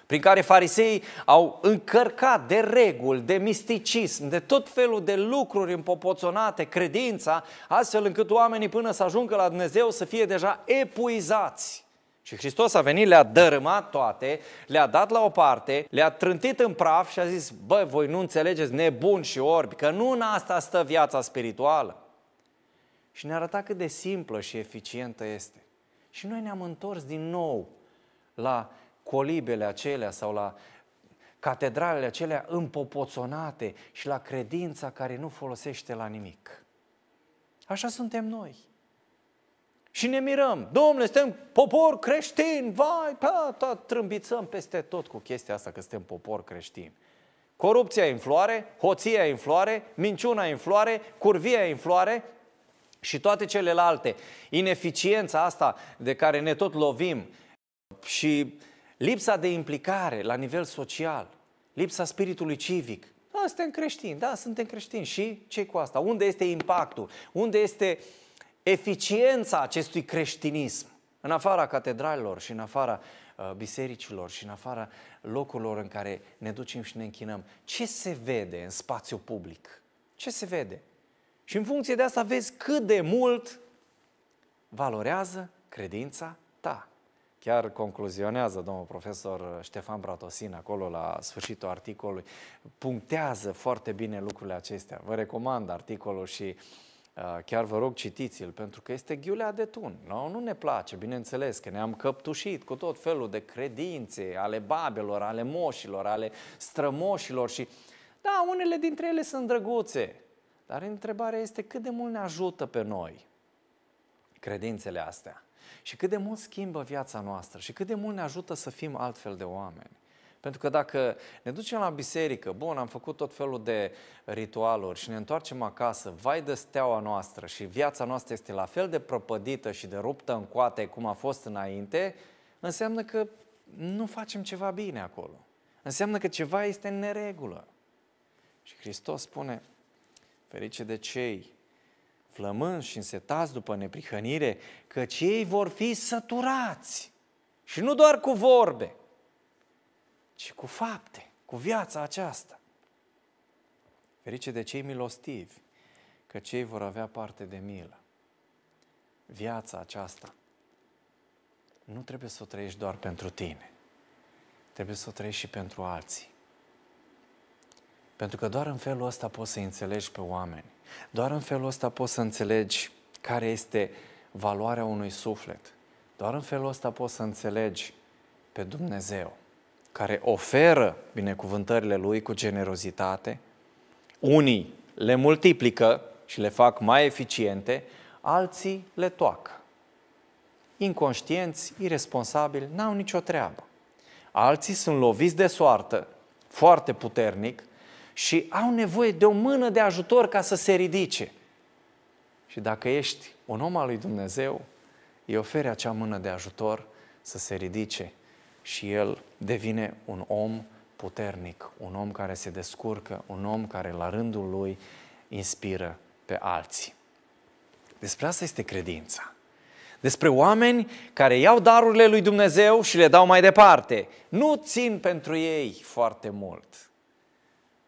prin care fariseii au încărcat de reguli, de misticism, de tot felul de lucruri împopoțonate credința, astfel încât oamenii până să ajungă la Dumnezeu să fie deja epuizați. Și Hristos a venit, le-a dărâmat toate, le-a dat la o parte, le-a trântit în praf și a zis, bă, voi nu înțelegeți nebuni și orbi, că nu în asta stă viața spirituală. Și ne arătat cât de simplă și eficientă este. Și noi ne-am întors din nou la colibele acelea sau la catedralele acelea împopoțonate și la credința care nu folosește la nimic. Așa suntem noi. Și ne mirăm. Domnule, suntem popor creștin, vai, pa, ta, trâmbițăm peste tot cu chestia asta că suntem popor creștin. Corupția în floare, hoția în floare, minciuna în floare, curvia în floare și toate celelalte. Ineficiența asta de care ne tot lovim și lipsa de implicare la nivel social, lipsa spiritului civic, da, suntem creștini, da, suntem creștini. Și ce cu asta? Unde este impactul? Unde este uh, eficiența acestui creștinism, în afara catedralilor și în afara uh, bisericilor și în afara locurilor în care ne ducem și ne închinăm, ce se vede în spațiu public? Ce se vede? Și în funcție de asta vezi cât de mult valorează credința ta. Chiar concluzionează domnul profesor Ștefan Bratosin acolo la sfârșitul articolului, punctează foarte bine lucrurile acestea. Vă recomand articolul și uh, Uh, chiar vă rog, citiți-l, pentru că este ghiulea de tun. No, nu ne place, bineînțeles, că ne-am căptușit cu tot felul de credințe ale babelor, ale moșilor, ale strămoșilor și... Da, unele dintre ele sunt drăguțe, dar întrebarea este cât de mult ne ajută pe noi credințele astea și cât de mult schimbă viața noastră și cât de mult ne ajută să fim altfel de oameni. Pentru că dacă ne ducem la biserică, bun, am făcut tot felul de ritualuri și ne întoarcem acasă, vai de steaua noastră și viața noastră este la fel de propădită și de ruptă în coate cum a fost înainte, înseamnă că nu facem ceva bine acolo. Înseamnă că ceva este în neregulă. Și Hristos spune, ferice de cei flămânzi și însetați după neprihănire, că ei vor fi săturați. Și nu doar cu vorbe, ci cu fapte, cu viața aceasta. Ferice de cei milostivi, că cei vor avea parte de milă. Viața aceasta nu trebuie să o trăiești doar pentru tine, trebuie să o trăiești și pentru alții. Pentru că doar în felul ăsta poți să înțelegi pe oameni. Doar în felul ăsta poți să înțelegi care este valoarea unui suflet. Doar în felul ăsta poți să înțelegi pe Dumnezeu care oferă binecuvântările Lui cu generozitate, unii le multiplică și le fac mai eficiente, alții le toacă. Inconștienți, irresponsabili, n-au nicio treabă. Alții sunt loviți de soartă, foarte puternic, și au nevoie de o mână de ajutor ca să se ridice. Și dacă ești un om al lui Dumnezeu, îi oferi acea mână de ajutor să se ridice și el devine un om puternic, un om care se descurcă, un om care la rândul lui inspiră pe alții. Despre asta este credința. Despre oameni care iau darurile lui Dumnezeu și le dau mai departe. Nu țin pentru ei foarte mult.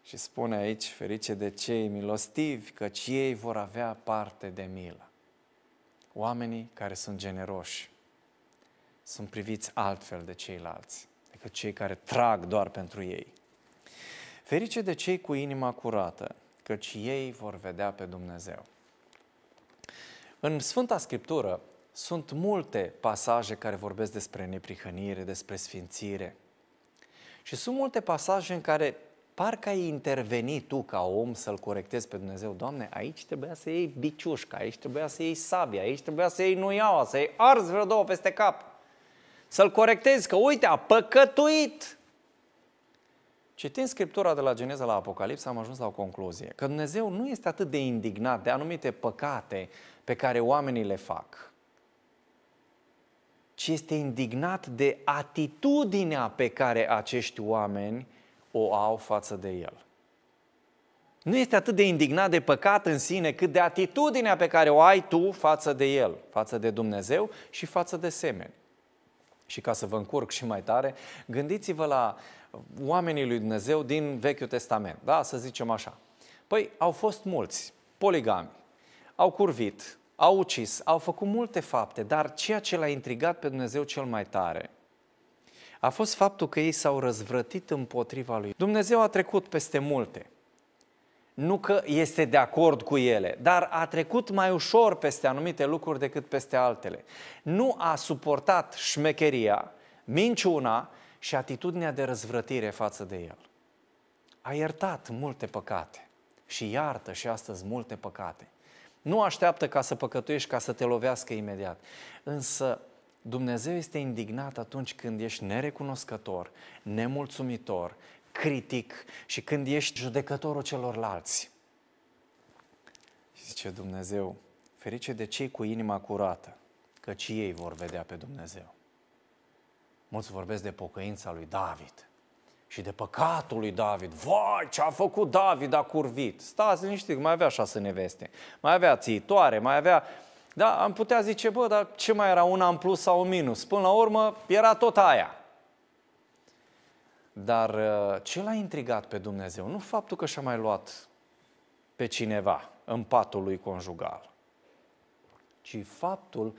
Și spune aici, ferice de cei milostivi, căci ei vor avea parte de milă. Oamenii care sunt generoși, sunt priviți altfel de ceilalți decât cei care trag doar pentru ei. Ferice de cei cu inima curată, căci ei vor vedea pe Dumnezeu. În Sfânta Scriptură sunt multe pasaje care vorbesc despre neprihănire, despre sfințire. Și sunt multe pasaje în care parcă ai intervenit tu ca om să-L corectezi pe Dumnezeu. Doamne, aici trebuia să iei biciușca, aici trebuia să iei sabia, aici trebuia să iei nuiaua, să iei arzi vreo două peste cap. Să-l corectezi, că uite, a păcătuit. Citind Scriptura de la Geneza la Apocalips, am ajuns la o concluzie. Că Dumnezeu nu este atât de indignat de anumite păcate pe care oamenii le fac, ci este indignat de atitudinea pe care acești oameni o au față de El. Nu este atât de indignat de păcat în sine, cât de atitudinea pe care o ai tu față de El, față de Dumnezeu și față de semeni. Și ca să vă încurc și mai tare, gândiți-vă la oamenii lui Dumnezeu din Vechiul Testament, da? Să zicem așa. Păi, au fost mulți poligami, au curvit, au ucis, au făcut multe fapte, dar ceea ce l-a intrigat pe Dumnezeu cel mai tare a fost faptul că ei s-au răzvrătit împotriva lui. Dumnezeu a trecut peste multe nu că este de acord cu ele, dar a trecut mai ușor peste anumite lucruri decât peste altele. Nu a suportat șmecheria, minciuna și atitudinea de răzvrătire față de el. A iertat multe păcate și iartă și astăzi multe păcate. Nu așteaptă ca să păcătuiești, ca să te lovească imediat. Însă Dumnezeu este indignat atunci când ești nerecunoscător, nemulțumitor critic și când ești judecătorul celorlalți. Și zice Dumnezeu, ferice de cei cu inima curată, căci ei vor vedea pe Dumnezeu. Mulți vorbesc de pocăința lui David și de păcatul lui David. Vai, ce a făcut David, a curvit. Stați liniștit, mai avea șase neveste, mai avea țitoare, mai avea... Da, am putea zice, bă, dar ce mai era una în plus sau în minus? Până la urmă, era tot aia. Dar uh, ce l-a intrigat pe Dumnezeu? Nu faptul că și-a mai luat pe cineva în patul lui conjugal, ci faptul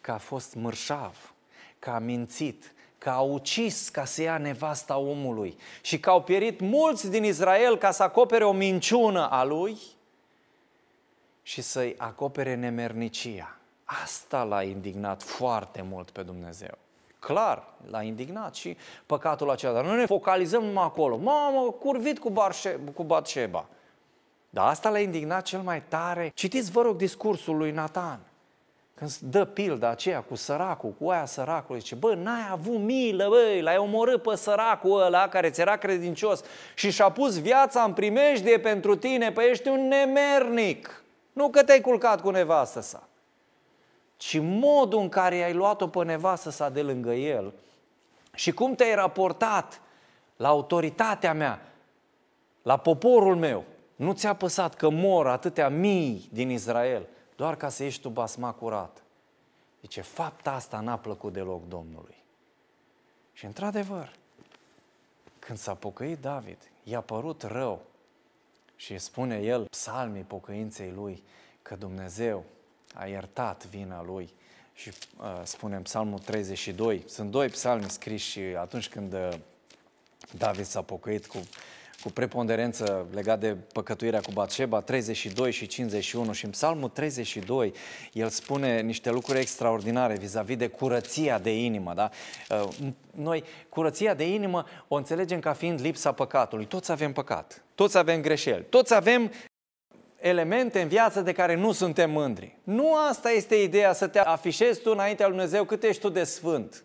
că a fost mărșav, că a mințit, că a ucis ca să ia nevasta omului și că au pierit mulți din Israel ca să acopere o minciună a lui și să-i acopere nemernicia. Asta l-a indignat foarte mult pe Dumnezeu clar, l-a indignat și păcatul acela. Dar noi ne focalizăm numai acolo. Mamă, curvit cu, Barșe, cu Batșeba. Dar asta l-a indignat cel mai tare. Citiți, vă rog, discursul lui Nathan. Când dă pilda aceea cu săracul, cu aia săracului, zice, bă, n-ai avut milă, băi, l-ai omorât pe săracul ăla care ți era credincios și și-a pus viața în primejdie pentru tine, pe păi ești un nemernic. Nu că te-ai culcat cu nevastă sa ci modul în care ai luat-o pe nevastă sa de lângă el și cum te-ai raportat la autoritatea mea, la poporul meu. Nu ți-a păsat că mor atâtea mii din Israel doar ca să ieși tu basma curat. Zice, fapta asta n-a plăcut deloc Domnului. Și într-adevăr, când s-a pocăit David, i-a părut rău și spune el psalmii pocăinței lui că Dumnezeu a iertat vina lui. Și uh, spunem psalmul 32, sunt doi psalmi scriși atunci când uh, David s-a pocăit cu, cu preponderență legat de păcătuirea cu Batșeba, 32 și 51. Și în psalmul 32 el spune niște lucruri extraordinare vis-a-vis de curăția de inimă. Da? Uh, noi curăția de inimă o înțelegem ca fiind lipsa păcatului. Toți avem păcat, toți avem greșeli, toți avem elemente în viață de care nu suntem mândri. Nu asta este ideea să te afișezi tu înaintea lui Dumnezeu cât ești tu de sfânt.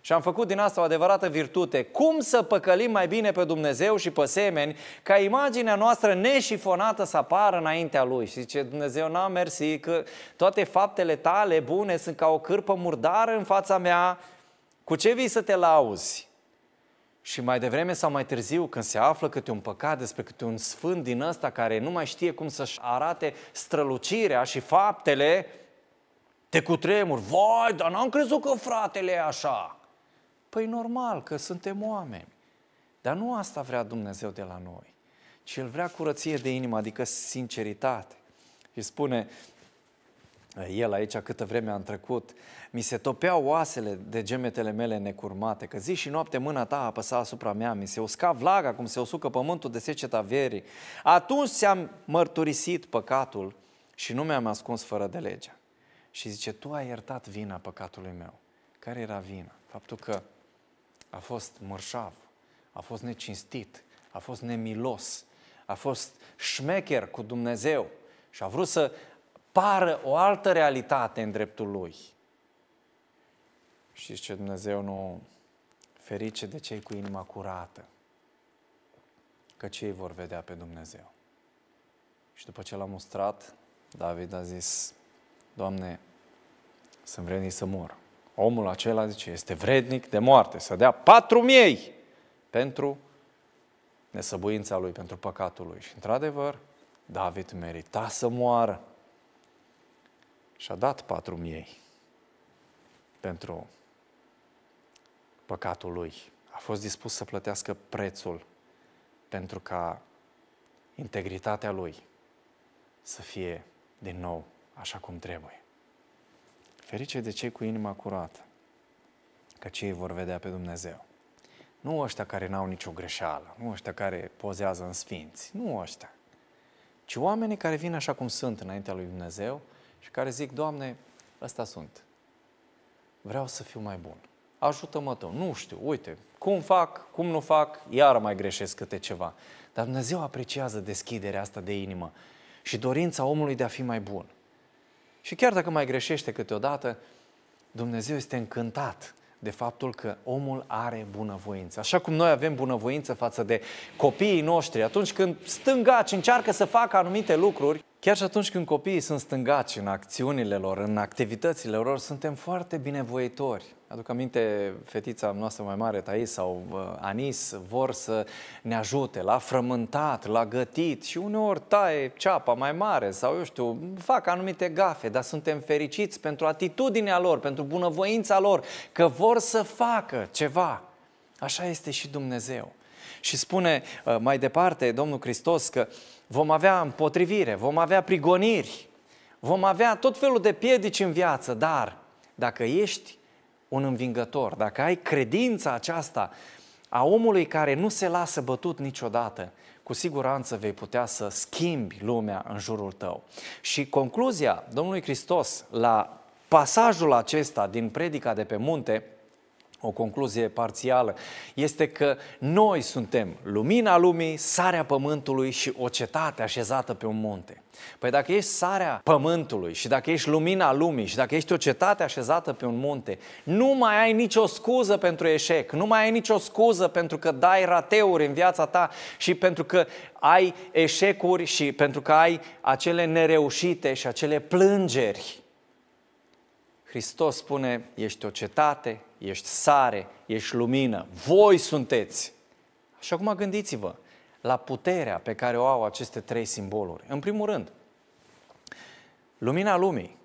Și am făcut din asta o adevărată virtute. Cum să păcălim mai bine pe Dumnezeu și pe semeni ca imaginea noastră neșifonată să apară înaintea Lui? Și zice, Dumnezeu, n am mersi că toate faptele tale bune sunt ca o cârpă murdară în fața mea. Cu ce vii să te lauzi? Și mai devreme sau mai târziu, când se află câte un păcat despre câte un sfânt din ăsta care nu mai știe cum să-și arate strălucirea și faptele, te cutremur. Vai, dar n-am crezut că fratele e așa. Păi normal, că suntem oameni. Dar nu asta vrea Dumnezeu de la noi, ci El vrea curăție de inimă, adică sinceritate. Și spune el aici câtă vreme am trecut, mi se topeau oasele de gemetele mele necurmate, că zi și noapte mâna ta apăsa asupra mea, mi se usca vlaga cum se usucă pământul de seceta verii. Atunci ți-am mărturisit păcatul și nu mi-am ascuns fără de legea. Și zice, tu ai iertat vina păcatului meu. Care era vina? Faptul că a fost mărșav, a fost necinstit, a fost nemilos, a fost șmecher cu Dumnezeu și a vrut să pară o altă realitate în dreptul lui. Și ce Dumnezeu nu ferice de cei cu inima curată, că cei vor vedea pe Dumnezeu. Și după ce l-a mustrat, David a zis, Doamne, sunt vrednic să mor. Omul acela, zice, este vrednic de moarte, să dea patru miei pentru nesăbuința lui, pentru păcatul lui. Și într-adevăr, David merita să moară și-a dat patru miei pentru păcatul lui. A fost dispus să plătească prețul pentru ca integritatea lui să fie din nou așa cum trebuie. Ferice de cei cu inima curată, că cei vor vedea pe Dumnezeu. Nu ăștia care n-au nicio greșeală, nu ăștia care pozează în sfinți, nu ăștia, ci oamenii care vin așa cum sunt înaintea lui Dumnezeu și care zic, Doamne, ăsta sunt. Vreau să fiu mai bun. Ajută-mă Tău. Nu știu, uite, cum fac, cum nu fac, iar mai greșesc câte ceva. Dar Dumnezeu apreciază deschiderea asta de inimă și dorința omului de a fi mai bun. Și chiar dacă mai greșește câteodată, Dumnezeu este încântat de faptul că omul are bunăvoință. Așa cum noi avem bunăvoință față de copiii noștri, atunci când stângaci încearcă să facă anumite lucruri, Chiar și atunci când copiii sunt stângaci în acțiunile lor, în activitățile lor, suntem foarte binevoitori. Aduc aminte, fetița noastră mai mare, Thais sau uh, Anis, vor să ne ajute la frământat, la gătit și uneori taie ceapa mai mare sau, eu știu, fac anumite gafe, dar suntem fericiți pentru atitudinea lor, pentru bunăvoința lor, că vor să facă ceva. Așa este și Dumnezeu. Și spune uh, mai departe Domnul Hristos că vom avea împotrivire, vom avea prigoniri, vom avea tot felul de piedici în viață, dar dacă ești un învingător, dacă ai credința aceasta a omului care nu se lasă bătut niciodată, cu siguranță vei putea să schimbi lumea în jurul tău. Și concluzia Domnului Hristos la pasajul acesta din predica de pe munte o concluzie parțială, este că noi suntem lumina lumii, sarea pământului și o cetate așezată pe un munte. Păi dacă ești sarea pământului și dacă ești lumina lumii și dacă ești o cetate așezată pe un munte, nu mai ai nicio scuză pentru eșec, nu mai ai nicio scuză pentru că dai rateuri în viața ta și pentru că ai eșecuri și pentru că ai acele nereușite și acele plângeri. Hristos spune, ești o cetate ești sare, ești lumină, voi sunteți. Și acum gândiți-vă la puterea pe care o au aceste trei simboluri. În primul rând, lumina lumii.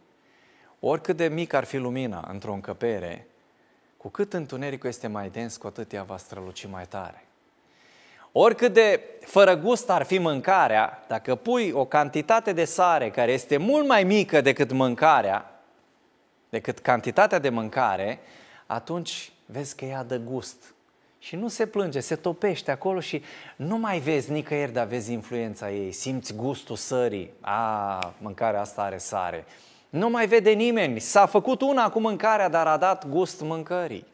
Oricât de mic ar fi lumina într-o încăpere, cu cât întunericul este mai dens, cu atât ea va străluci mai tare. Oricât de fără gust ar fi mâncarea, dacă pui o cantitate de sare care este mult mai mică decât mâncarea, decât cantitatea de mâncare, atunci vezi că ea dă gust. Și nu se plânge, se topește acolo și nu mai vezi nicăieri, dar vezi influența ei, simți gustul sării. A, mâncarea asta are sare. Nu mai vede nimeni. S-a făcut una cu mâncarea, dar a dat gust mâncării.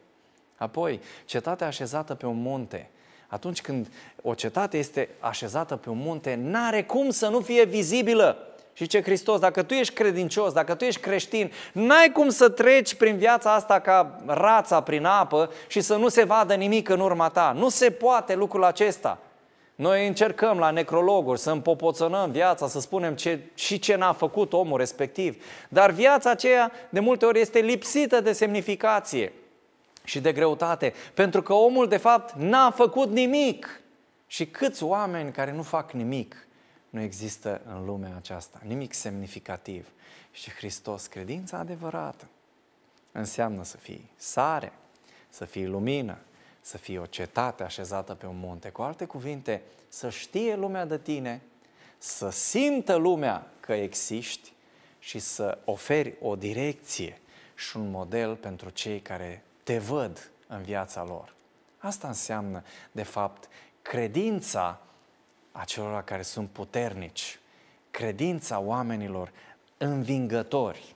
Apoi, cetatea așezată pe un munte. Atunci când o cetate este așezată pe un munte, n-are cum să nu fie vizibilă. Și ce Hristos, dacă tu ești credincios, dacă tu ești creștin, n-ai cum să treci prin viața asta ca rața prin apă și să nu se vadă nimic în urma ta. Nu se poate lucrul acesta. Noi încercăm la necrologuri să împopoțănăm viața, să spunem ce, și ce n-a făcut omul respectiv. Dar viața aceea de multe ori este lipsită de semnificație și de greutate, pentru că omul de fapt n-a făcut nimic. Și câți oameni care nu fac nimic nu există în lumea aceasta nimic semnificativ. Și Hristos, credința adevărată, înseamnă să fii sare, să fii lumină, să fii o cetate așezată pe un munte. Cu alte cuvinte, să știe lumea de tine, să simtă lumea că existi și să oferi o direcție și un model pentru cei care te văd în viața lor. Asta înseamnă, de fapt, credința acelora care sunt puternici, credința oamenilor învingători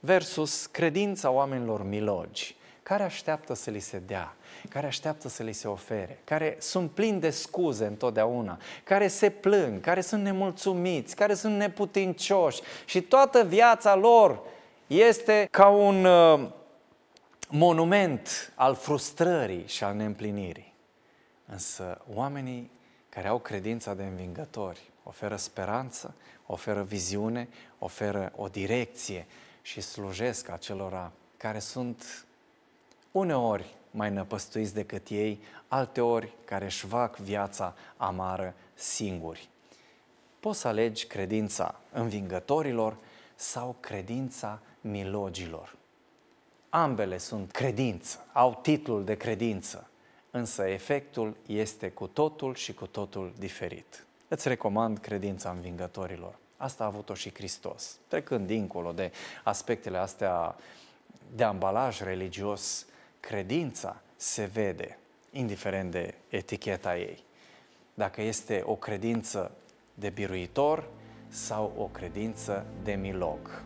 versus credința oamenilor milogi, care așteaptă să li se dea, care așteaptă să li se ofere, care sunt plini de scuze întotdeauna, care se plâng, care sunt nemulțumiți, care sunt neputincioși și toată viața lor este ca un uh, monument al frustrării și al neîmplinirii. Însă oamenii care au credința de învingători, oferă speranță, oferă viziune, oferă o direcție și slujesc acelora care sunt uneori mai năpăstuiți decât ei, alteori care își fac viața amară singuri. Poți să alegi credința învingătorilor sau credința milogilor. Ambele sunt credință, au titlul de credință, însă efectul este cu totul și cu totul diferit. Îți recomand credința învingătorilor. Asta a avut-o și Hristos. Trecând dincolo de aspectele astea de ambalaj religios, credința se vede, indiferent de eticheta ei. Dacă este o credință de biruitor sau o credință de milog.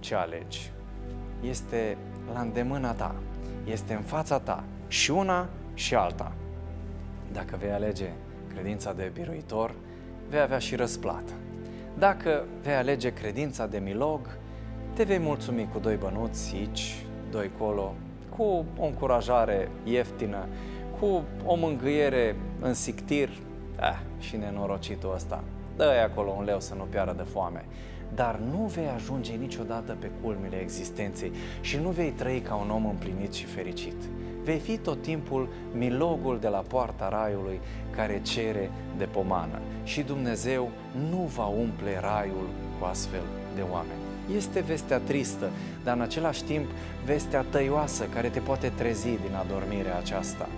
Ce alegi? Este la îndemâna ta, este în fața ta și una și alta. Dacă vei alege credința de biruitor, vei avea și răsplată. Dacă vei alege credința de milog, te vei mulțumi cu doi bănuți aici, doi colo, cu o încurajare ieftină, cu o mângâiere în sictir, eh, și nenorocitul ăsta. dă acolo un leu să nu piară de foame. Dar nu vei ajunge niciodată pe culmile existenței și nu vei trăi ca un om împlinit și fericit vei fi tot timpul milogul de la poarta raiului care cere de pomană și Dumnezeu nu va umple raiul cu astfel de oameni. Este vestea tristă, dar în același timp vestea tăioasă care te poate trezi din adormirea aceasta.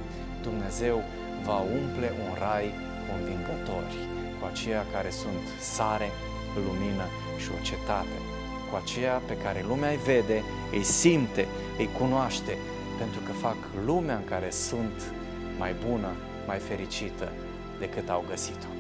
Dumnezeu va umple un rai convingători, cu aceia care sunt sare, lumină și o cetate, cu aceia pe care lumea îi vede, îi simte, îi cunoaște, pentru că fac lumea în care sunt mai bună, mai fericită decât au găsit-o.